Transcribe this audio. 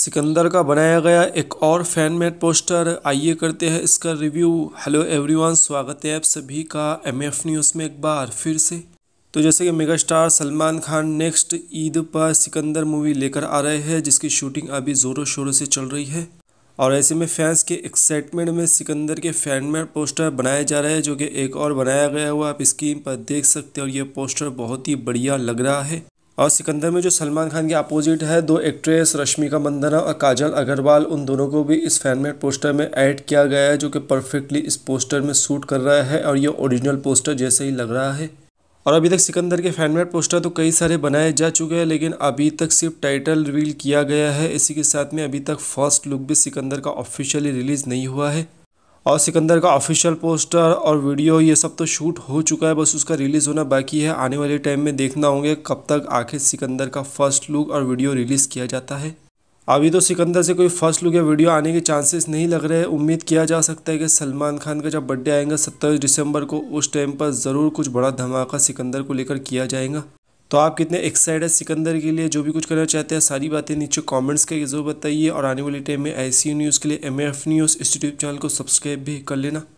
सिकंदर का बनाया गया एक और फैन मेड पोस्टर आइए करते हैं इसका रिव्यू हेलो एवरीवन स्वागत है आप सभी का एम एफ न्यूज़ में एक बार फिर से तो जैसे कि mega star Salman Khan next Eid पर सिकंदर मूवी लेकर आ रहे हैं जिसकी शूटिंग अभी ज़ोरों शोरों से चल रही है और ऐसे में फैंस के एक्साइटमेंट में सिकंदर के फैन मेड पोस्टर बनाए जा रहे हैं जो कि एक और बनाया गया हुआ आप स्क्रीन पर देख सकते हो और ये पोस्टर बहुत ही बढ़िया लग रहा है और सिकंदर में जो सलमान खान के अपोजिट है दो एक्ट्रेस रश्मिका मंदना और काजल अग्रवाल उन दोनों को भी इस फैनमेड पोस्टर में ऐड किया गया है जो कि परफेक्टली इस पोस्टर में सूट कर रहा है और ये ओरिजिनल पोस्टर जैसे ही लग रहा है और अभी तक सिकंदर के फैनमेड पोस्टर तो कई सारे बनाए जा चुके हैं लेकिन अभी तक सिर्फ टाइटल रिवील किया गया है इसी के साथ में अभी तक फर्स्ट लुक भी सिकंदर का ऑफिशियली रिलीज़ नहीं हुआ है और सिकंदर का ऑफिशियल पोस्टर और वीडियो ये सब तो शूट हो चुका है बस उसका रिलीज़ होना बाकी है आने वाले टाइम में देखना होंगे कब तक आखिर सिकंदर का फर्स्ट लुक और वीडियो रिलीज़ किया जाता है अभी तो सिकंदर से कोई फर्स्ट लुक या वीडियो आने के चांसेस नहीं लग रहे हैं उम्मीद किया जा सकता है कि सलमान खान का जब बर्थडे आएगा सत्ताईस दिसंबर को उस टाइम पर ज़रूर कुछ बड़ा धमाका सिकंदर को लेकर किया जाएगा तो आप कितने एक्साइड है सिकंदर के लिए जो भी कुछ करना चाहते हैं सारी बातें नीचे कमेंट्स करके जरूर बताइए और आने वाले टाइम में ऐसी न्यूज़ के लिए एम एफ न्यूज़ इस यूट्यूब चैनल को सब्सक्राइब भी कर लेना